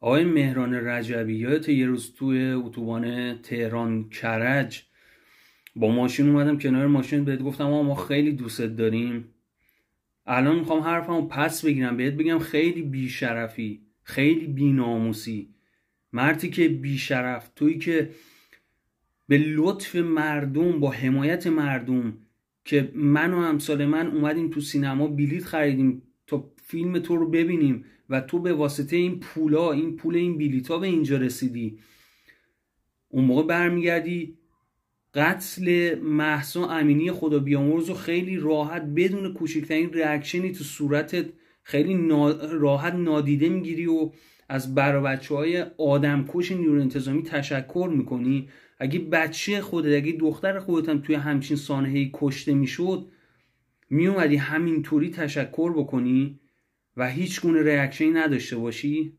آقای مهران رجبی یادت یه روز توی اتوبان تهران کرج با ماشین اومدم کنار ماشین بهت گفتم ما ما خیلی دوستت داریم الان میخوام حرفمو پس بگیرم بهت بگم خیلی بیشرفی خیلی بیناموسی مردی که بیشرف تویی که به لطف مردم با حمایت مردم که من و همسال من اومدیم تو سینما بلیت خریدیم تا فیلم تو رو ببینیم و تو به واسطه این پولا این پول این بیلیتا به اینجا رسیدی اون موقع برمیگردی قتل محسا امینی خدا بیامرز رو خیلی راحت بدون کوچکترین ریاکشنی تو صورتت خیلی راحت نادیده میگیری و از برابچه های آدمکش نیور انتظامی تشکر میکنی اگه بچه خودت اگه دختر خودت هم توی همچین سانههی کشته میشد می اومدی همینطوری تشکر بکنی و هیچ گونه ریاکشنی نداشته باشی